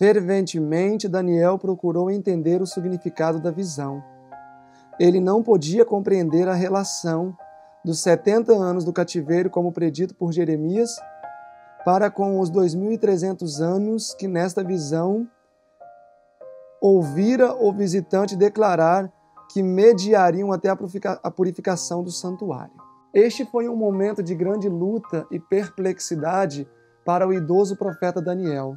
Ferventemente, Daniel procurou entender o significado da visão. Ele não podia compreender a relação dos 70 anos do cativeiro, como predito por Jeremias, para com os 2.300 anos que nesta visão ouvira o visitante declarar que mediariam até a purificação do santuário. Este foi um momento de grande luta e perplexidade para o idoso profeta Daniel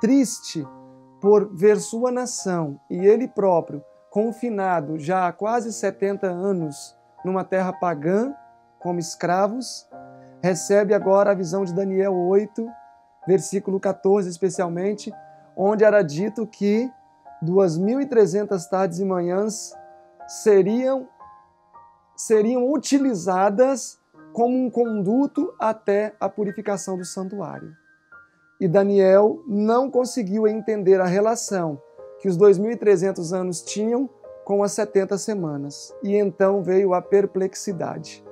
triste por ver sua nação e ele próprio confinado já há quase 70 anos numa terra pagã, como escravos, recebe agora a visão de Daniel 8, versículo 14 especialmente, onde era dito que 2.300 tardes e manhãs seriam, seriam utilizadas como um conduto até a purificação do santuário e Daniel não conseguiu entender a relação que os 2.300 anos tinham com as 70 semanas. E então veio a perplexidade.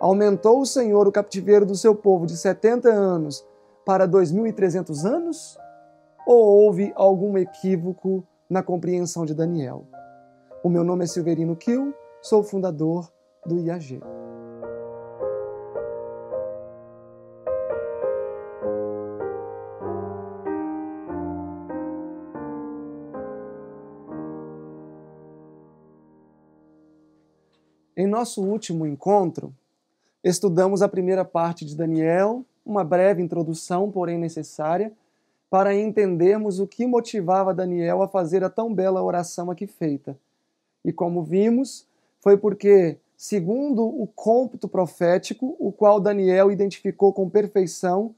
Aumentou o Senhor o captiveiro do seu povo de 70 anos para 2.300 anos? Ou houve algum equívoco na compreensão de Daniel? O meu nome é Silverino Kiel, sou fundador do IAG. nosso último encontro, estudamos a primeira parte de Daniel, uma breve introdução, porém necessária, para entendermos o que motivava Daniel a fazer a tão bela oração aqui feita. E como vimos, foi porque, segundo o cômpito profético, o qual Daniel identificou com perfeição,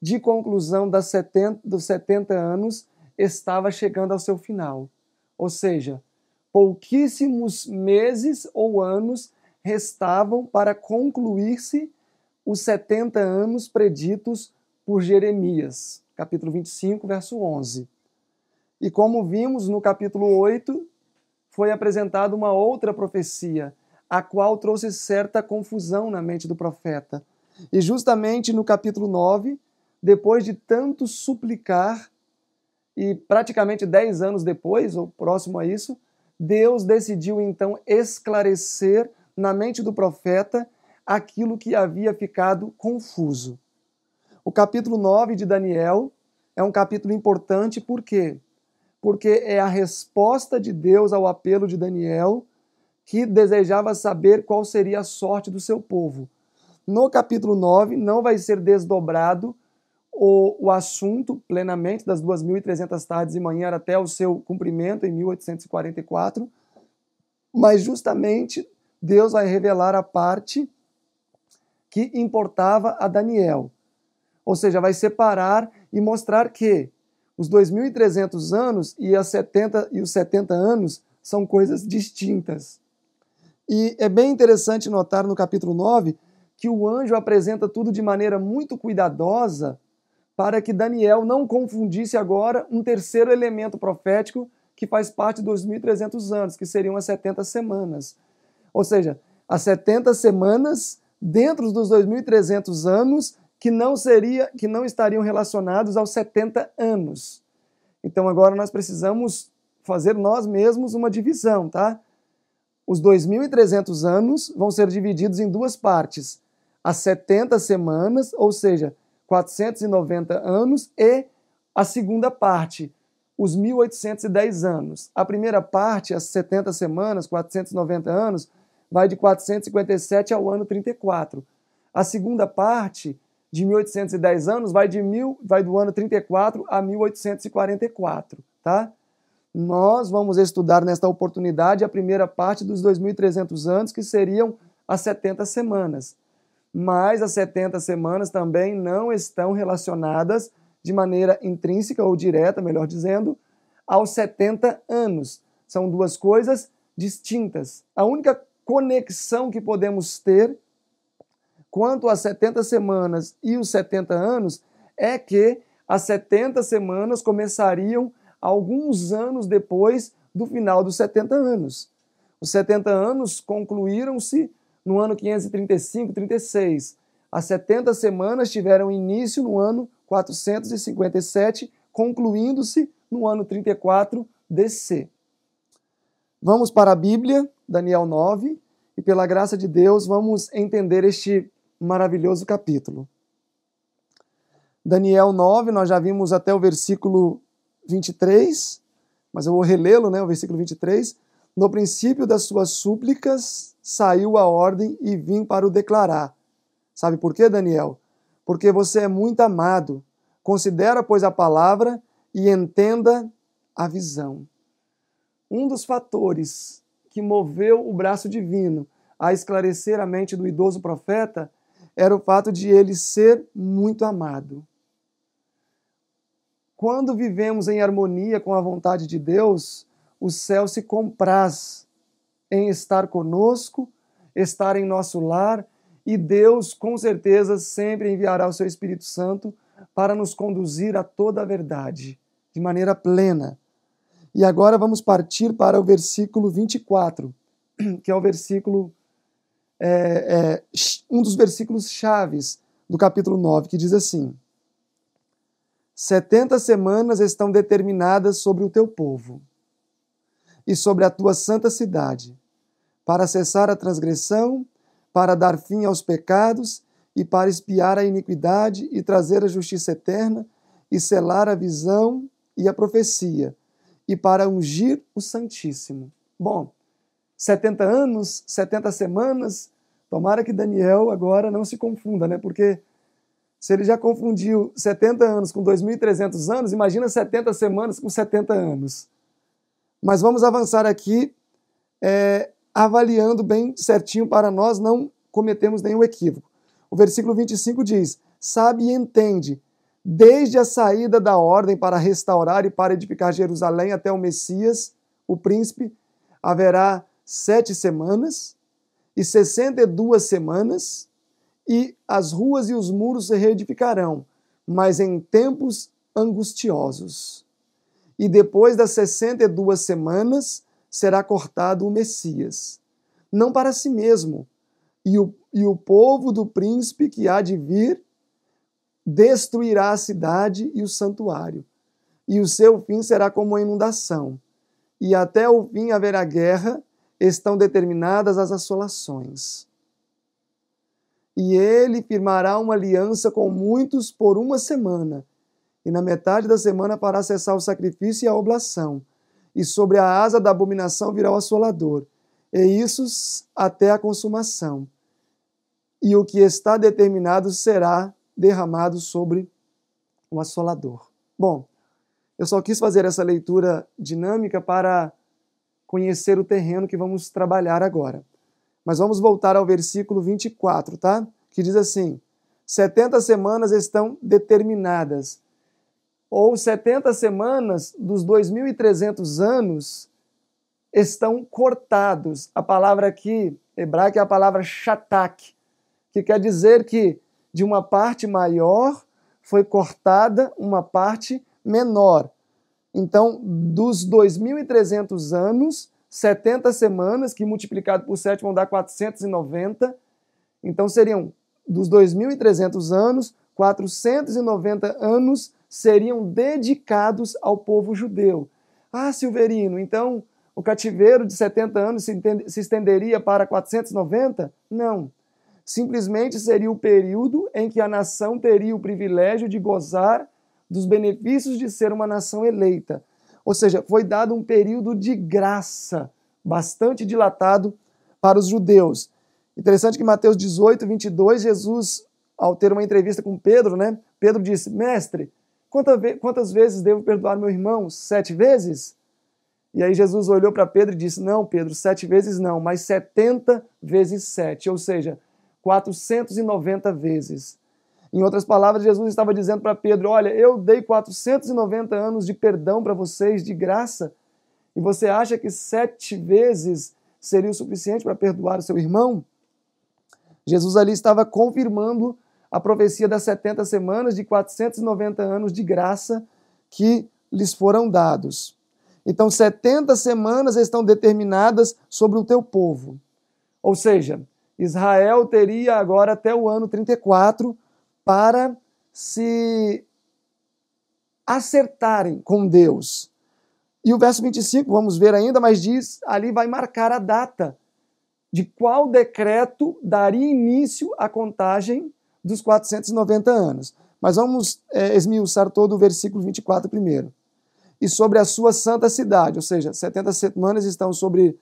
de conclusão das 70, dos 70 anos, estava chegando ao seu final. Ou seja, pouquíssimos meses ou anos restavam para concluir-se os 70 anos preditos por Jeremias, capítulo 25, verso 11. E como vimos no capítulo 8, foi apresentada uma outra profecia, a qual trouxe certa confusão na mente do profeta. E justamente no capítulo 9, depois de tanto suplicar, e praticamente 10 anos depois, ou próximo a isso, Deus decidiu então esclarecer na mente do profeta aquilo que havia ficado confuso. O capítulo 9 de Daniel é um capítulo importante por quê? Porque é a resposta de Deus ao apelo de Daniel, que desejava saber qual seria a sorte do seu povo. No capítulo 9 não vai ser desdobrado o, o assunto plenamente das 2.300 tardes e manhã até o seu cumprimento em 1844, mas justamente Deus vai revelar a parte que importava a Daniel. Ou seja, vai separar e mostrar que os 2.300 anos e, as 70, e os 70 anos são coisas distintas. E é bem interessante notar no capítulo 9 que o anjo apresenta tudo de maneira muito cuidadosa para que Daniel não confundisse agora um terceiro elemento profético que faz parte dos 2.300 anos, que seriam as 70 semanas. Ou seja, as 70 semanas dentro dos 2300 anos que não seria que não estariam relacionados aos 70 anos. Então agora nós precisamos fazer nós mesmos uma divisão, tá? Os 2300 anos vão ser divididos em duas partes: as 70 semanas, ou seja, 490 anos e a segunda parte, os 1810 anos. A primeira parte, as 70 semanas, 490 anos, vai de 457 ao ano 34. A segunda parte, de 1810 anos, vai, de mil, vai do ano 34 a 1844. Tá? Nós vamos estudar nesta oportunidade a primeira parte dos 2.300 anos, que seriam as 70 semanas. Mas as 70 semanas também não estão relacionadas de maneira intrínseca ou direta, melhor dizendo, aos 70 anos. São duas coisas distintas. A única conexão que podemos ter quanto às 70 semanas e os 70 anos é que as 70 semanas começariam alguns anos depois do final dos 70 anos. Os 70 anos concluíram-se no ano 535-36. As 70 semanas tiveram início no ano 457, concluindo-se no ano 34 DC. Vamos para a Bíblia. Daniel 9, e pela graça de Deus vamos entender este maravilhoso capítulo. Daniel 9, nós já vimos até o versículo 23, mas eu vou relê-lo, né, o versículo 23. No princípio das suas súplicas saiu a ordem e vim para o declarar. Sabe por quê, Daniel? Porque você é muito amado. Considera, pois, a palavra e entenda a visão. Um dos fatores que moveu o braço divino a esclarecer a mente do idoso profeta era o fato de ele ser muito amado. Quando vivemos em harmonia com a vontade de Deus, o céu se compraz em estar conosco, estar em nosso lar, e Deus, com certeza, sempre enviará o seu Espírito Santo para nos conduzir a toda a verdade, de maneira plena. E agora vamos partir para o versículo 24, que é o versículo, é, é, um dos versículos chaves do capítulo 9, que diz assim: Setenta semanas estão determinadas sobre o teu povo e sobre a tua santa cidade, para cessar a transgressão, para dar fim aos pecados e para espiar a iniquidade e trazer a justiça eterna e selar a visão e a profecia e para ungir o Santíssimo. Bom, 70 anos, 70 semanas, tomara que Daniel agora não se confunda, né? Porque se ele já confundiu 70 anos com 2.300 anos, imagina 70 semanas com 70 anos. Mas vamos avançar aqui, é, avaliando bem certinho para nós não cometermos nenhum equívoco. O versículo 25 diz: Sabe e entende desde a saída da ordem para restaurar e para edificar Jerusalém até o Messias, o príncipe, haverá sete semanas e sessenta e duas semanas, e as ruas e os muros se reedificarão, mas em tempos angustiosos. E depois das sessenta e duas semanas será cortado o Messias, não para si mesmo, e o, e o povo do príncipe que há de vir destruirá a cidade e o santuário, e o seu fim será como a inundação. E até o fim haverá guerra, estão determinadas as assolações. E ele firmará uma aliança com muitos por uma semana, e na metade da semana fará cessar o sacrifício e a oblação, e sobre a asa da abominação virá o assolador, e isso até a consumação. E o que está determinado será derramado sobre o assolador. Bom, eu só quis fazer essa leitura dinâmica para conhecer o terreno que vamos trabalhar agora. Mas vamos voltar ao versículo 24, tá? Que diz assim: 70 semanas estão determinadas. Ou 70 semanas dos 2300 anos estão cortados. A palavra aqui hebraica é a palavra shatak, que quer dizer que de uma parte maior foi cortada uma parte menor. Então, dos 2.300 anos, 70 semanas, que multiplicado por 7 vão dar 490. Então, seriam dos 2.300 anos, 490 anos seriam dedicados ao povo judeu. Ah, Silverino, então o cativeiro de 70 anos se, se estenderia para 490? Não simplesmente seria o período em que a nação teria o privilégio de gozar dos benefícios de ser uma nação eleita. Ou seja, foi dado um período de graça bastante dilatado para os judeus. Interessante que Mateus 18, 22, Jesus, ao ter uma entrevista com Pedro, né, Pedro disse: Mestre, quantas vezes devo perdoar meu irmão? Sete vezes? E aí Jesus olhou para Pedro e disse: Não, Pedro, sete vezes não, mas setenta vezes sete. Ou seja, 490 vezes. Em outras palavras, Jesus estava dizendo para Pedro: Olha, eu dei 490 anos de perdão para vocês de graça, e você acha que sete vezes seria o suficiente para perdoar o seu irmão? Jesus ali estava confirmando a profecia das 70 semanas de 490 anos de graça que lhes foram dados. Então, 70 semanas estão determinadas sobre o teu povo. Ou seja, Israel teria agora até o ano 34 para se acertarem com Deus. E o verso 25, vamos ver ainda, mas diz, ali vai marcar a data de qual decreto daria início à contagem dos 490 anos. Mas vamos é, esmiuçar todo o versículo 24 primeiro. E sobre a sua santa cidade, ou seja, 70 semanas estão sobre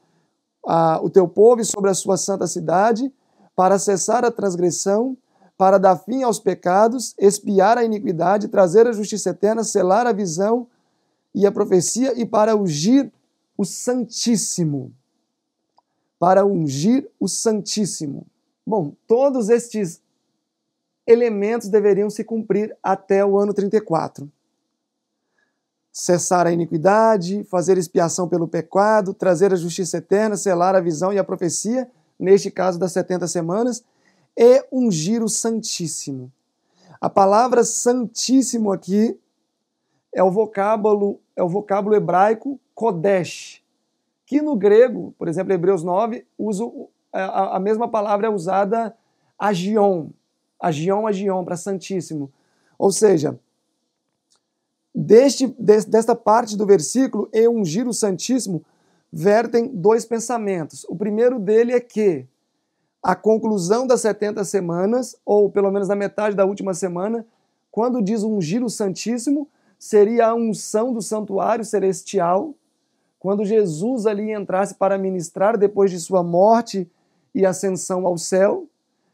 a, o teu povo e sobre a sua santa cidade, para cessar a transgressão, para dar fim aos pecados, espiar a iniquidade, trazer a justiça eterna, selar a visão e a profecia e para ungir o Santíssimo. Para ungir o Santíssimo. Bom, todos estes elementos deveriam se cumprir até o ano 34 cessar a iniquidade, fazer expiação pelo pecado, trazer a justiça eterna, selar a visão e a profecia, neste caso das 70 semanas, e um giro Santíssimo. A palavra Santíssimo aqui é o vocábulo, é o vocábulo hebraico Kodesh, que no grego, por exemplo, Hebreus 9, usa, a, a mesma palavra é usada agion, agion, agion, para Santíssimo. Ou seja, Deste, desta parte do versículo, em ungir o Santíssimo, vertem dois pensamentos. O primeiro dele é que a conclusão das 70 semanas, ou pelo menos na metade da última semana, quando diz ungir o Santíssimo, seria a unção do santuário celestial, quando Jesus ali entrasse para ministrar depois de sua morte e ascensão ao céu.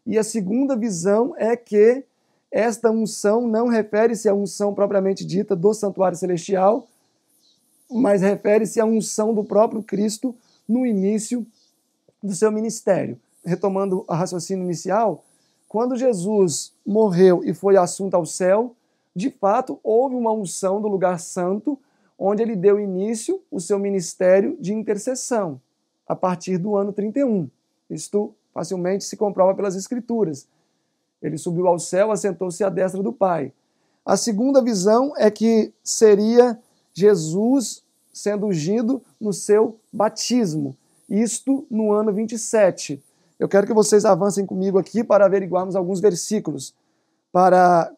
E a segunda visão é que esta unção não refere-se à unção propriamente dita do santuário celestial, mas refere-se à unção do próprio Cristo no início do seu ministério. Retomando o raciocínio inicial, quando Jesus morreu e foi assunto ao céu, de fato houve uma unção do lugar santo, onde ele deu início o seu ministério de intercessão, a partir do ano 31. Isto facilmente se comprova pelas Escrituras. Ele subiu ao céu, assentou-se à destra do Pai. A segunda visão é que seria Jesus sendo ungido no seu batismo, isto no ano 27. Eu quero que vocês avancem comigo aqui para averiguarmos alguns versículos, para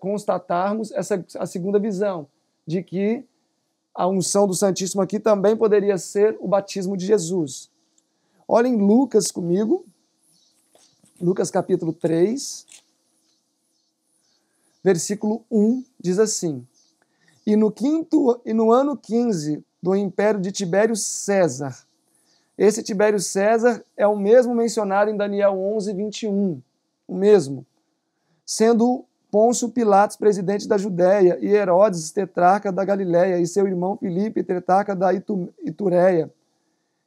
constatarmos essa a segunda visão, de que a unção do Santíssimo aqui também poderia ser o batismo de Jesus. Olhem Lucas comigo, Lucas capítulo 3, versículo 1 diz assim: E no quinto e no ano 15 do império de Tibério César. Esse Tibério César é o mesmo mencionado em Daniel 11, 21, o mesmo. Sendo Pôncio Pilatos presidente da Judéia, e Herodes tetrarca da Galiléia, e seu irmão Filipe tetrarca da Itureia,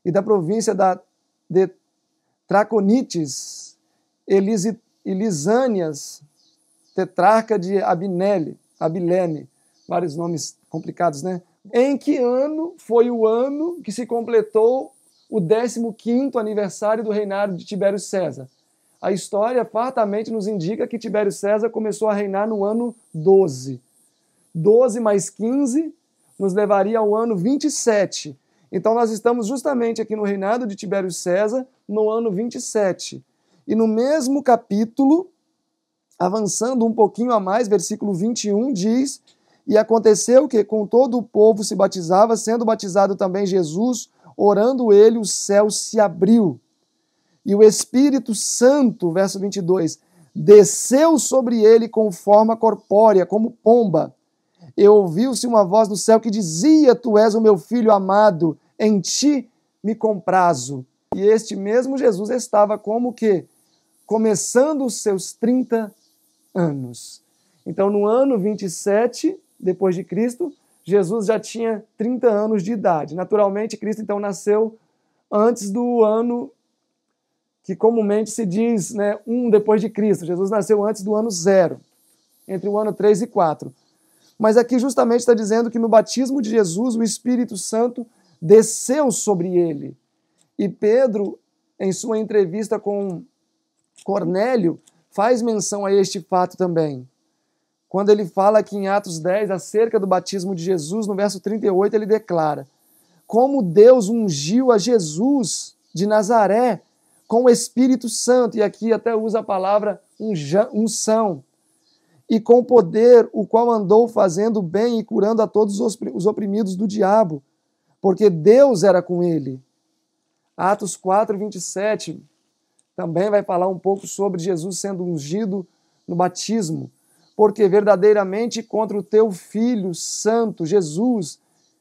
e da província da de Traconites, Elisânias, tetrarca de Abinele, Abilene, vários nomes complicados, né? Em que ano foi o ano que se completou o 15º aniversário do reinado de Tibério César? A história fartamente nos indica que Tibério César começou a reinar no ano 12. 12 mais 15 nos levaria ao ano 27. Então nós estamos justamente aqui no reinado de Tibério César no ano 27. E no mesmo capítulo, avançando um pouquinho a mais, versículo 21 diz: E aconteceu que com todo o povo se batizava, sendo batizado também Jesus, orando ele, o céu se abriu. E o Espírito Santo, verso 22, desceu sobre ele com forma corpórea, como pomba. E ouviu-se uma voz do céu que dizia: Tu és o meu filho amado, em ti me comprazo. E este mesmo Jesus estava como que começando os seus 30 anos. Então, no ano 27 depois de Cristo, Jesus já tinha 30 anos de idade. Naturalmente, Cristo então nasceu antes do ano que comumente se diz, né, um depois de Cristo. Jesus nasceu antes do ano zero, entre o ano 3 e 4. Mas aqui justamente está dizendo que no batismo de Jesus, o Espírito Santo desceu sobre ele. E Pedro, em sua entrevista com Cornélio faz menção a este fato também. Quando ele fala aqui em Atos 10 acerca do batismo de Jesus, no verso 38 ele declara: Como Deus ungiu a Jesus de Nazaré com o Espírito Santo, e aqui até usa a palavra unção, e com poder, o qual andou fazendo bem e curando a todos os oprimidos do diabo, porque Deus era com ele. Atos 4, 27 também vai falar um pouco sobre Jesus sendo ungido no batismo, porque verdadeiramente contra o teu Filho Santo, Jesus,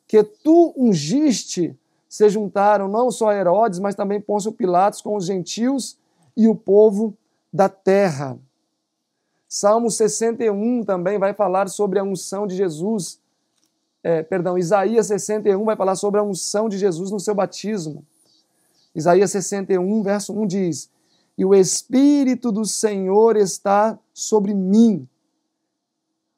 que tu ungiste, se juntaram não só Herodes, mas também Pôncio Pilatos com os gentios e o povo da terra. Salmo 61 também vai falar sobre a unção de Jesus. É, perdão, Isaías 61 vai falar sobre a unção de Jesus no seu batismo. Isaías 61, verso 1 diz: e o Espírito do Senhor está sobre mim,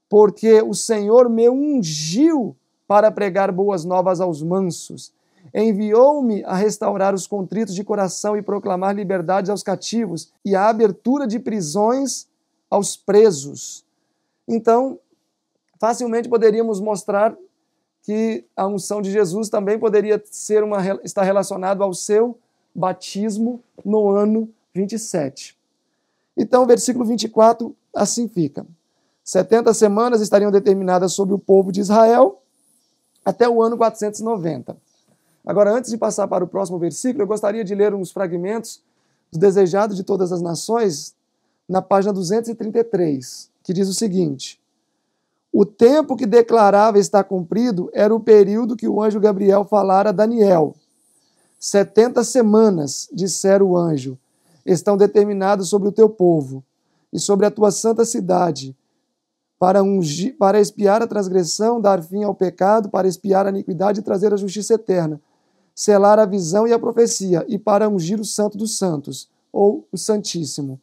porque o Senhor me ungiu para pregar boas novas aos mansos. Enviou-me a restaurar os contritos de coração e proclamar liberdade aos cativos e a abertura de prisões aos presos. Então, facilmente poderíamos mostrar que a unção de Jesus também poderia ser uma, estar relacionada ao seu batismo no ano 27. Então, o versículo 24 assim fica: 70 semanas estariam determinadas sobre o povo de Israel até o ano 490. Agora, antes de passar para o próximo versículo, eu gostaria de ler uns fragmentos do Desejado de Todas as Nações, na página 233, que diz o seguinte: O tempo que declarava estar cumprido era o período que o anjo Gabriel falara a Daniel. Setenta semanas, disseram o anjo, estão determinados sobre o teu povo e sobre a tua santa cidade, para, ungir, para expiar a transgressão, dar fim ao pecado, para expiar a iniquidade e trazer a justiça eterna, selar a visão e a profecia, e para ungir o santo dos santos, ou o santíssimo.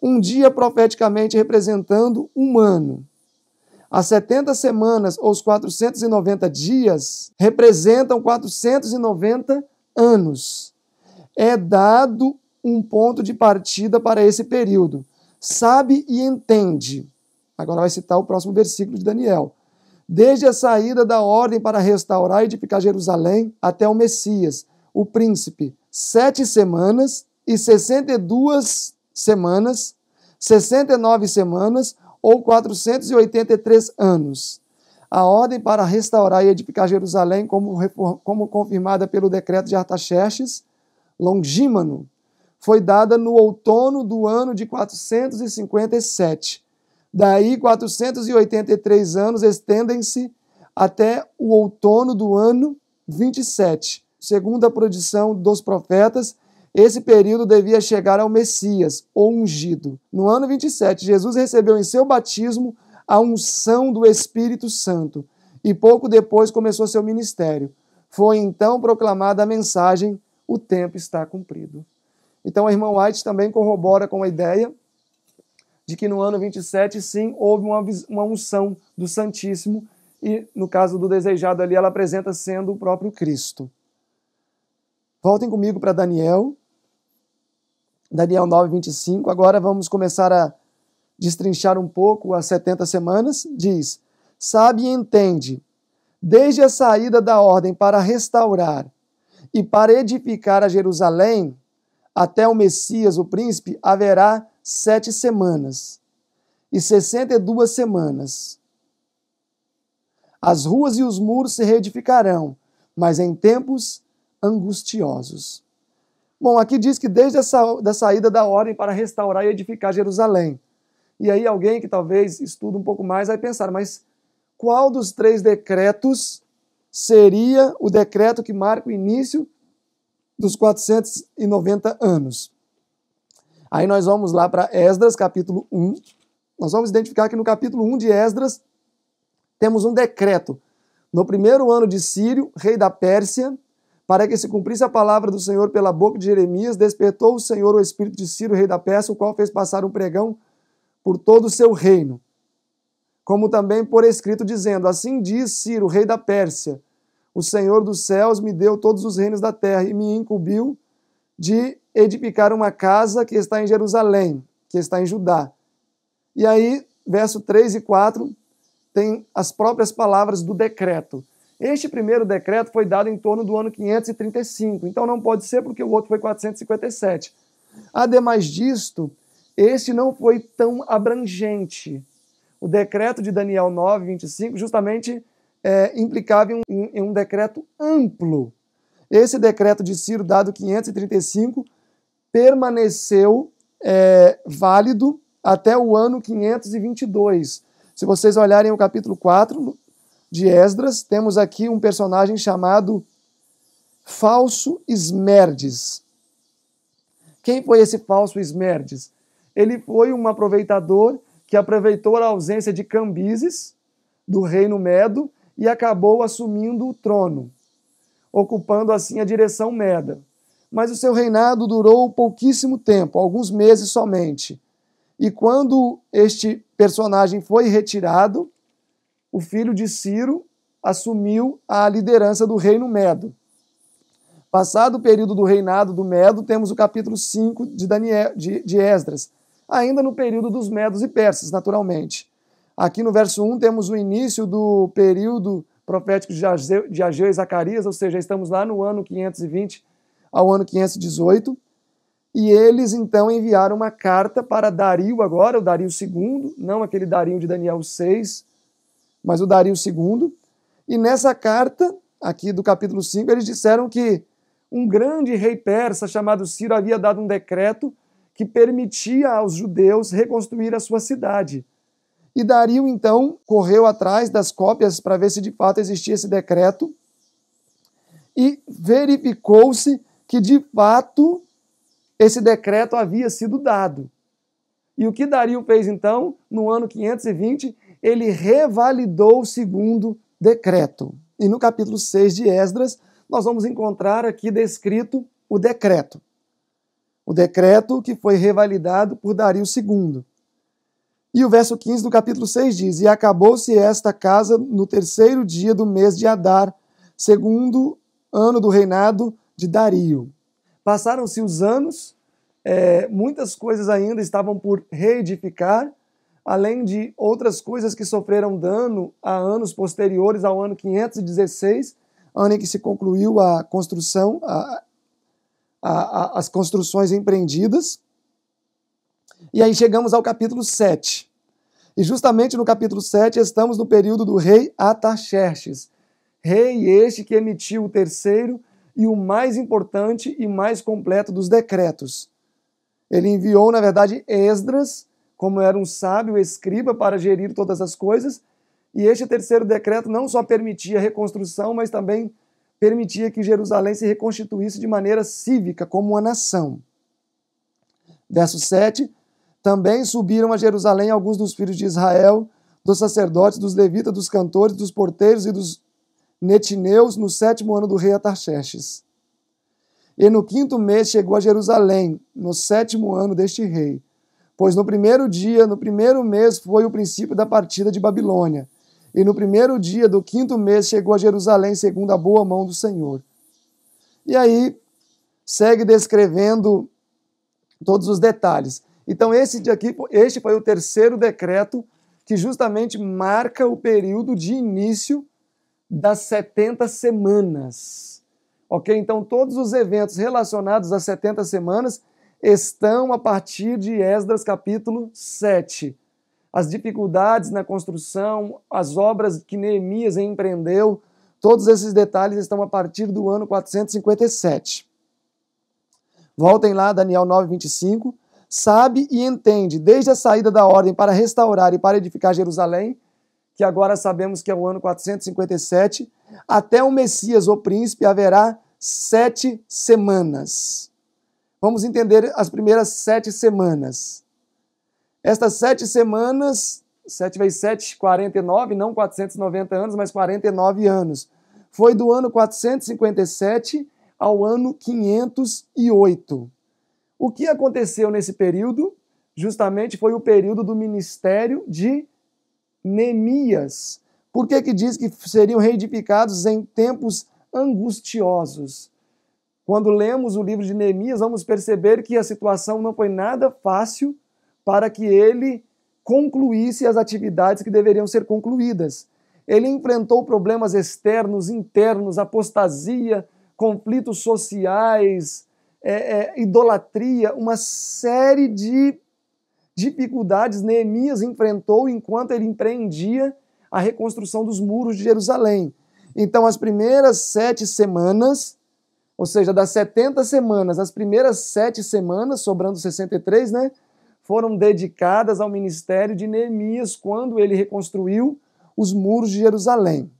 Um dia profeticamente representando um ano. As 70 semanas ou os 490 dias representam 490 anos. É dado um ponto de partida para esse período. Sabe e entende. Agora vai citar o próximo versículo de Daniel. Desde a saída da ordem para restaurar e edificar Jerusalém até o Messias, o príncipe, sete semanas e sessenta e duas semanas, sessenta e nove semanas ou quatrocentos e oitenta e três anos. A ordem para restaurar e edificar Jerusalém, como, como confirmada pelo decreto de Artaxerxes, Longímano, foi dada no outono do ano de 457. Daí, 483 anos estendem-se até o outono do ano 27. Segundo a predição dos profetas, esse período devia chegar ao Messias, ou ungido. No ano 27, Jesus recebeu em seu batismo a unção do Espírito Santo e pouco depois começou seu ministério. Foi então proclamada a mensagem: o tempo está cumprido. Então, a irmã White também corrobora com a ideia de que no ano 27, sim, houve uma, uma unção do Santíssimo e, no caso do desejado ali, ela apresenta sendo o próprio Cristo. Voltem comigo para Daniel. Daniel 9, 25. Agora vamos começar a destrinchar um pouco as 70 semanas. Diz: Sabe e entende, desde a saída da ordem para restaurar e para edificar a Jerusalém, até o Messias, o príncipe, haverá sete semanas e sessenta e duas semanas. As ruas e os muros se reedificarão, mas em tempos angustiosos. Bom, aqui diz que desde a sa da saída da ordem para restaurar e edificar Jerusalém. E aí alguém que talvez estuda um pouco mais vai pensar, mas qual dos três decretos seria o decreto que marca o início dos 490 anos. Aí nós vamos lá para Esdras, capítulo 1. Nós vamos identificar que no capítulo 1 de Esdras temos um decreto. No primeiro ano de Sírio, rei da Pérsia, para que se cumprisse a palavra do Senhor pela boca de Jeremias, despertou o Senhor o espírito de Sírio, rei da Pérsia, o qual fez passar um pregão por todo o seu reino. Como também por escrito, dizendo: Assim diz Ciro, rei da Pérsia o Senhor dos céus me deu todos os reinos da terra e me incumbiu de edificar uma casa que está em Jerusalém, que está em Judá. E aí, verso 3 e 4 tem as próprias palavras do decreto. Este primeiro decreto foi dado em torno do ano 535, então não pode ser porque o outro foi 457. Ademais disto, este não foi tão abrangente. O decreto de Daniel 9, 25, justamente é, implicava em um, em, um decreto amplo. Esse decreto de Ciro, dado 535, permaneceu é, válido até o ano 522. Se vocês olharem o capítulo 4 de Esdras, temos aqui um personagem chamado Falso Esmerdes. Quem foi esse falso Esmerdes? Ele foi um aproveitador que aproveitou a ausência de Cambises, do reino Medo, e acabou assumindo o trono, ocupando assim a direção Meda. Mas o seu reinado durou pouquíssimo tempo, alguns meses somente. E quando este personagem foi retirado, o filho de Ciro assumiu a liderança do reino Medo. Passado o período do reinado do Medo, temos o capítulo 5 de, Daniel, de, de Esdras, ainda no período dos Medos e Persas, naturalmente. Aqui no verso 1 temos o início do período profético de Ageu e Zacarias, ou seja, estamos lá no ano 520 ao ano 518. E eles então enviaram uma carta para Dario agora, o Dario II, não aquele Dario de Daniel 6, mas o Dario II. E nessa carta, aqui do capítulo 5, eles disseram que um grande rei persa chamado Ciro havia dado um decreto que permitia aos judeus reconstruir a sua cidade. E Dario, então, correu atrás das cópias para ver se de fato existia esse decreto. E verificou-se que, de fato, esse decreto havia sido dado. E o que Dario fez, então, no ano 520? Ele revalidou o segundo decreto. E no capítulo 6 de Esdras, nós vamos encontrar aqui descrito o decreto. O decreto que foi revalidado por Dario II. E o verso 15 do capítulo 6 diz: E acabou-se esta casa no terceiro dia do mês de Adar, segundo ano do reinado de Dario. Passaram-se os anos, é, muitas coisas ainda estavam por reedificar, além de outras coisas que sofreram dano a anos posteriores ao ano 516, ano em que se concluiu a construção, a, a, a, as construções empreendidas. E aí chegamos ao capítulo 7. E justamente no capítulo 7 estamos no período do rei Ataxerxes, rei este que emitiu o terceiro e o mais importante e mais completo dos decretos. Ele enviou, na verdade, Esdras, como era um sábio escriba para gerir todas as coisas, e este terceiro decreto não só permitia a reconstrução, mas também permitia que Jerusalém se reconstituísse de maneira cívica, como uma nação. Verso 7 também subiram a Jerusalém alguns dos filhos de Israel, dos sacerdotes, dos levitas, dos cantores, dos porteiros e dos netineus, no sétimo ano do rei Atarxerxes. E no quinto mês chegou a Jerusalém, no sétimo ano deste rei. Pois no primeiro dia, no primeiro mês, foi o princípio da partida de Babilônia. E no primeiro dia do quinto mês chegou a Jerusalém, segundo a boa mão do Senhor. E aí, segue descrevendo todos os detalhes. Então, esse aqui, este foi o terceiro decreto que justamente marca o período de início das 70 semanas. Ok? Então, todos os eventos relacionados às 70 semanas estão a partir de Esdras capítulo 7. As dificuldades na construção, as obras que Neemias empreendeu, todos esses detalhes estão a partir do ano 457. Voltem lá, Daniel 9, 25 sabe e entende, desde a saída da ordem para restaurar e para edificar Jerusalém, que agora sabemos que é o ano 457, até o Messias, o príncipe, haverá sete semanas. Vamos entender as primeiras sete semanas. Estas sete semanas, sete vezes sete, 49, não 490 anos, mas 49 anos. Foi do ano 457 ao ano 508. O que aconteceu nesse período? Justamente foi o período do ministério de Neemias. Por que, que diz que seriam reedificados em tempos angustiosos? Quando lemos o livro de Neemias, vamos perceber que a situação não foi nada fácil para que ele concluísse as atividades que deveriam ser concluídas. Ele enfrentou problemas externos, internos, apostasia, conflitos sociais, é, é, idolatria, uma série de dificuldades Neemias enfrentou enquanto ele empreendia a reconstrução dos muros de Jerusalém. Então, as primeiras sete semanas, ou seja, das 70 semanas, as primeiras sete semanas, sobrando 63, né, foram dedicadas ao ministério de Neemias quando ele reconstruiu os muros de Jerusalém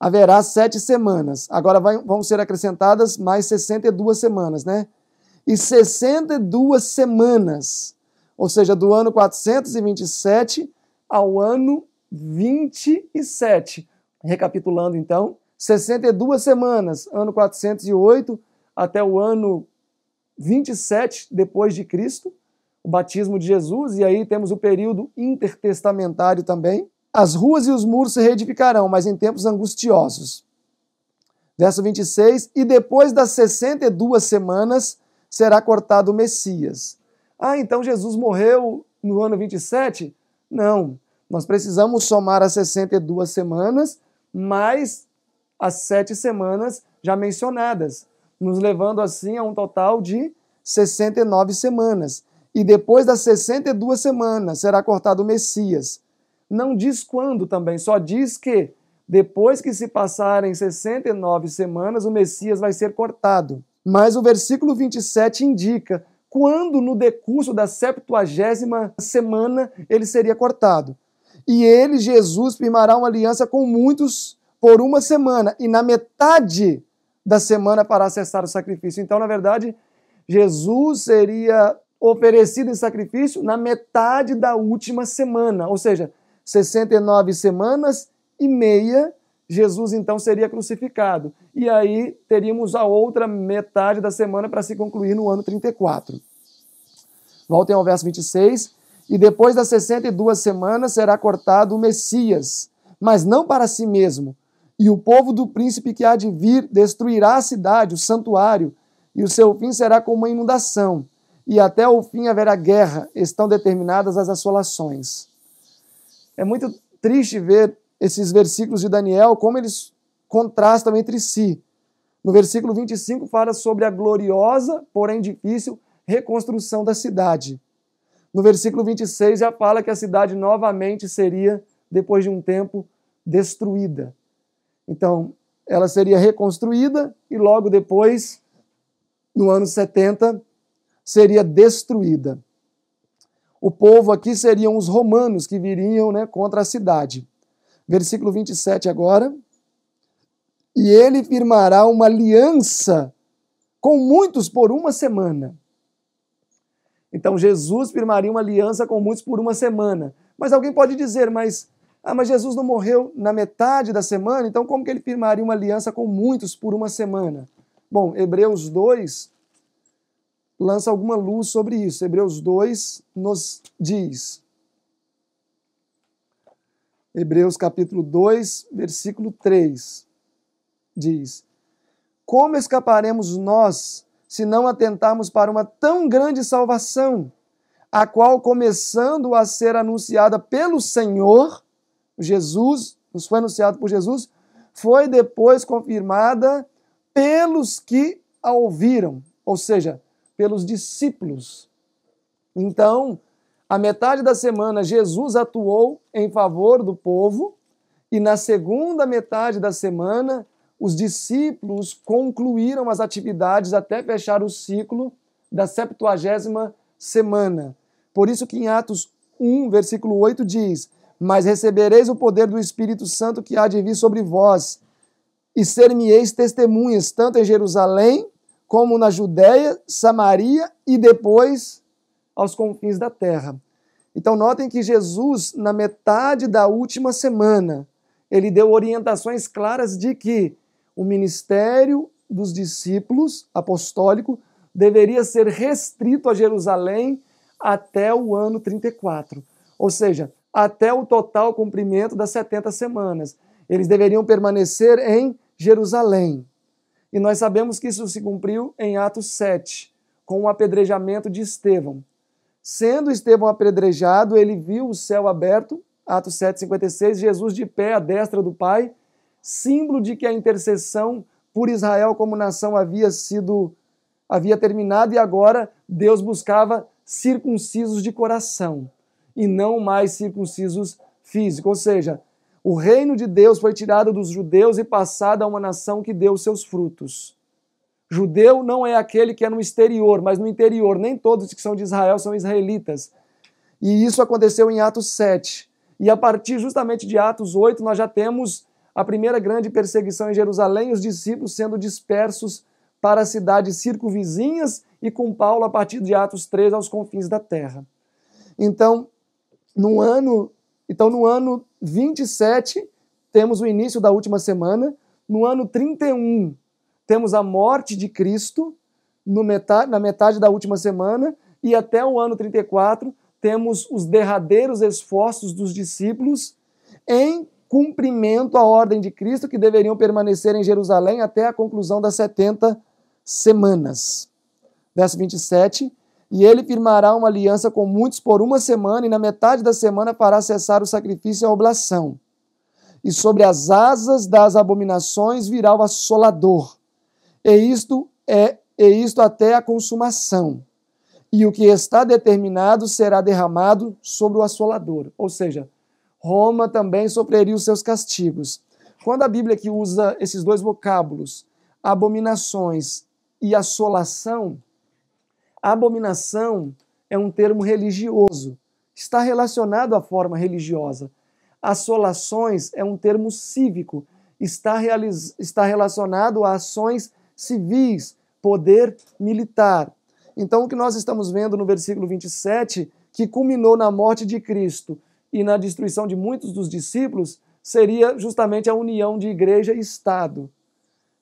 haverá sete semanas. Agora vai, vão ser acrescentadas mais 62 semanas, né? E 62 semanas, ou seja, do ano 427 ao ano 27. Recapitulando então, 62 semanas, ano 408 até o ano 27 depois de Cristo, o batismo de Jesus, e aí temos o período intertestamentário também, as ruas e os muros se reedificarão, mas em tempos angustiosos. Verso 26: E depois das 62 semanas será cortado o Messias. Ah, então Jesus morreu no ano 27? Não. Nós precisamos somar as 62 semanas mais as sete semanas já mencionadas, nos levando assim a um total de 69 semanas. E depois das 62 semanas será cortado o Messias. Não diz quando também, só diz que depois que se passarem 69 semanas, o Messias vai ser cortado. Mas o versículo 27 indica quando, no decurso da 70 semana, ele seria cortado. E ele, Jesus, firmará uma aliança com muitos por uma semana, e na metade da semana para acessar o sacrifício. Então, na verdade, Jesus seria oferecido em sacrifício na metade da última semana, ou seja, 69 semanas e meia, Jesus então seria crucificado. E aí teríamos a outra metade da semana para se concluir no ano 34. Voltem ao verso 26. E depois das 62 semanas será cortado o Messias, mas não para si mesmo. E o povo do príncipe que há de vir destruirá a cidade, o santuário, e o seu fim será como uma inundação. E até o fim haverá guerra, estão determinadas as assolações. É muito triste ver esses versículos de Daniel, como eles contrastam entre si. No versículo 25 fala sobre a gloriosa, porém difícil, reconstrução da cidade. No versículo 26 já fala que a cidade novamente seria, depois de um tempo, destruída. Então, ela seria reconstruída e logo depois, no ano 70, seria destruída. O povo aqui seriam os romanos que viriam né, contra a cidade. Versículo 27 agora. E ele firmará uma aliança com muitos por uma semana. Então Jesus firmaria uma aliança com muitos por uma semana. Mas alguém pode dizer, mas ah, mas Jesus não morreu na metade da semana, então como que ele firmaria uma aliança com muitos por uma semana? Bom, Hebreus 2 lança alguma luz sobre isso. Hebreus 2 nos diz. Hebreus capítulo 2, versículo 3 diz: Como escaparemos nós se não atentarmos para uma tão grande salvação, a qual, começando a ser anunciada pelo Senhor, Jesus, nos foi anunciado por Jesus, foi depois confirmada pelos que a ouviram. Ou seja, pelos discípulos. Então, a metade da semana Jesus atuou em favor do povo e na segunda metade da semana os discípulos concluíram as atividades até fechar o ciclo da septuagésima semana. Por isso que em Atos 1, versículo 8 diz: Mas recebereis o poder do Espírito Santo que há de vir sobre vós, e ser-me-eis testemunhas, tanto em Jerusalém, como na Judéia, Samaria e depois aos confins da terra. Então notem que Jesus, na metade da última semana, ele deu orientações claras de que o ministério dos discípulos apostólico deveria ser restrito a Jerusalém até o ano 34, ou seja, até o total cumprimento das 70 semanas. Eles deveriam permanecer em Jerusalém. E nós sabemos que isso se cumpriu em Atos 7, com o apedrejamento de Estevão. Sendo Estevão apedrejado, ele viu o céu aberto, Atos 56, Jesus de pé à destra do Pai, símbolo de que a intercessão por Israel como nação havia sido havia terminado e agora Deus buscava circuncisos de coração e não mais circuncisos físicos, ou seja, o reino de Deus foi tirado dos judeus e passado a uma nação que deu seus frutos. Judeu não é aquele que é no exterior, mas no interior. Nem todos que são de Israel são israelitas. E isso aconteceu em Atos 7. E a partir justamente de Atos 8, nós já temos a primeira grande perseguição em Jerusalém, os discípulos sendo dispersos para as cidades circunvizinhas e com Paulo a partir de Atos 3 aos confins da terra. Então, no ano então, no ano 27, temos o início da última semana. No ano 31, temos a morte de Cristo metade, na metade da última semana. E até o ano 34, temos os derradeiros esforços dos discípulos em cumprimento à ordem de Cristo, que deveriam permanecer em Jerusalém até a conclusão das 70 semanas. Verso 27. E ele firmará uma aliança com muitos por uma semana, e na metade da semana fará cessar o sacrifício e a oblação. E sobre as asas das abominações virá o assolador. E isto é e isto até a consumação. E o que está determinado será derramado sobre o assolador. Ou seja, Roma também sofreria os seus castigos. Quando a Bíblia que usa esses dois vocábulos, abominações e assolação, Abominação é um termo religioso, está relacionado à forma religiosa. Assolações é um termo cívico, está, está relacionado a ações civis, poder militar. Então, o que nós estamos vendo no versículo 27, que culminou na morte de Cristo e na destruição de muitos dos discípulos, seria justamente a união de igreja e Estado.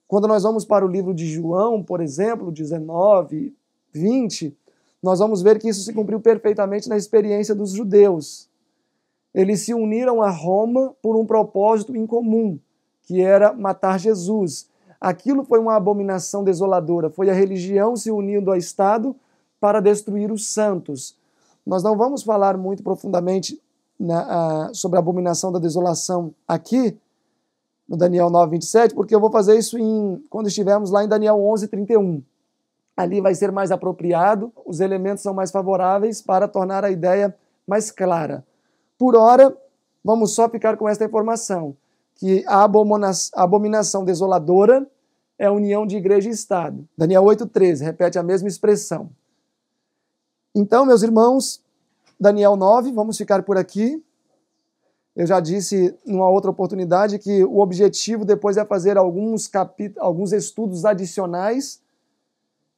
Quando nós vamos para o livro de João, por exemplo, 19, 20, nós vamos ver que isso se cumpriu perfeitamente na experiência dos judeus. Eles se uniram a Roma por um propósito em comum, que era matar Jesus. Aquilo foi uma abominação desoladora, foi a religião se unindo ao Estado para destruir os santos. Nós não vamos falar muito profundamente na, sobre a abominação da desolação aqui, no Daniel 9, 27, porque eu vou fazer isso em, quando estivermos lá em Daniel 11, 31 ali vai ser mais apropriado, os elementos são mais favoráveis para tornar a ideia mais clara. Por hora, vamos só ficar com esta informação, que a abominação desoladora é a união de igreja e Estado. Daniel 8,13 repete a mesma expressão. Então, meus irmãos, Daniel 9, vamos ficar por aqui. Eu já disse numa outra oportunidade que o objetivo depois é fazer alguns, alguns estudos adicionais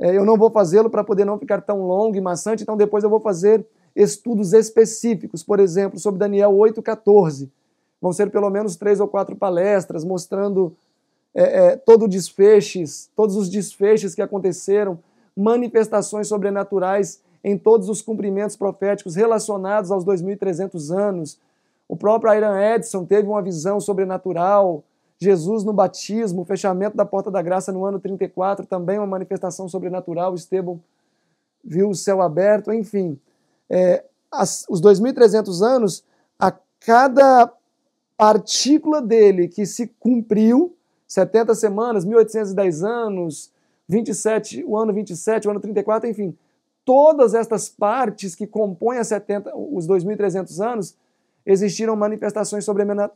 é, eu não vou fazê-lo para poder não ficar tão longo e maçante, então depois eu vou fazer estudos específicos, por exemplo, sobre Daniel 8,14. Vão ser pelo menos três ou quatro palestras mostrando é, é, todo desfechos, todos os desfechos que aconteceram, manifestações sobrenaturais em todos os cumprimentos proféticos relacionados aos 2.300 anos. O próprio Iron Edson teve uma visão sobrenatural, Jesus no batismo, o fechamento da porta da graça no ano 34, também uma manifestação sobrenatural. Estevão viu o céu aberto, enfim. É, as, os 2.300 anos, a cada partícula dele que se cumpriu, 70 semanas, 1810 anos, 27, o ano 27, o ano 34, enfim, todas estas partes que compõem a 70, os 2.300 anos, existiram manifestações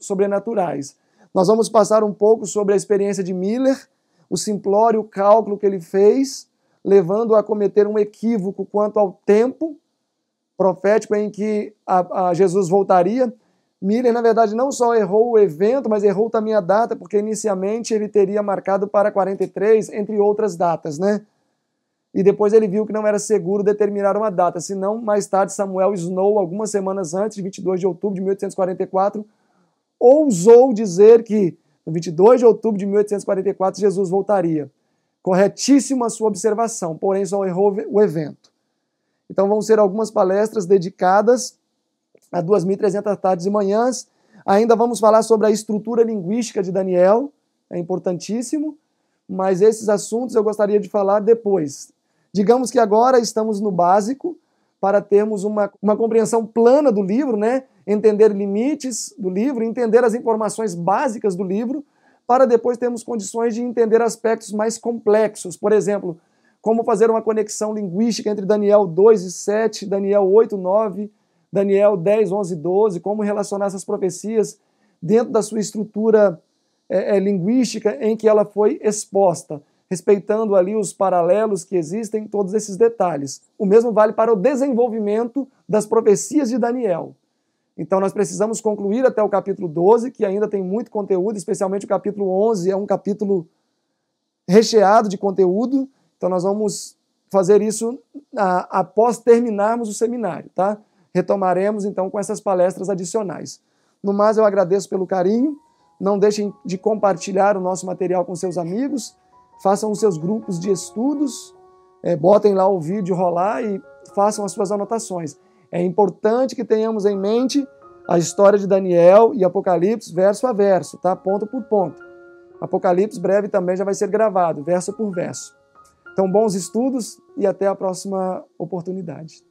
sobrenaturais. Nós vamos passar um pouco sobre a experiência de Miller, o simplório cálculo que ele fez, levando a cometer um equívoco quanto ao tempo profético em que a, a Jesus voltaria. Miller, na verdade, não só errou o evento, mas errou também a data, porque inicialmente ele teria marcado para 43, entre outras datas, né? E depois ele viu que não era seguro determinar uma data, senão mais tarde Samuel Snow, algumas semanas antes, 22 de outubro de 1844, ousou dizer que no 22 de outubro de 1844 Jesus voltaria. Corretíssima sua observação, porém só errou o evento. Então vão ser algumas palestras dedicadas a 2.300 tardes e manhãs. Ainda vamos falar sobre a estrutura linguística de Daniel, é importantíssimo, mas esses assuntos eu gostaria de falar depois. Digamos que agora estamos no básico para termos uma, uma compreensão plana do livro, né? entender limites do livro, entender as informações básicas do livro, para depois termos condições de entender aspectos mais complexos. Por exemplo, como fazer uma conexão linguística entre Daniel 2 e 7, Daniel 8, 9, Daniel 10, 11, 12, como relacionar essas profecias dentro da sua estrutura é, é, linguística em que ela foi exposta, respeitando ali os paralelos que existem, todos esses detalhes. O mesmo vale para o desenvolvimento das profecias de Daniel. Então, nós precisamos concluir até o capítulo 12, que ainda tem muito conteúdo, especialmente o capítulo 11 é um capítulo recheado de conteúdo. Então, nós vamos fazer isso após terminarmos o seminário, tá? Retomaremos então com essas palestras adicionais. No mais, eu agradeço pelo carinho. Não deixem de compartilhar o nosso material com seus amigos. Façam os seus grupos de estudos. É, botem lá o vídeo rolar e façam as suas anotações. É importante que tenhamos em mente a história de Daniel e Apocalipse verso a verso, tá? Ponto por ponto. Apocalipse breve também já vai ser gravado, verso por verso. Então, bons estudos e até a próxima oportunidade.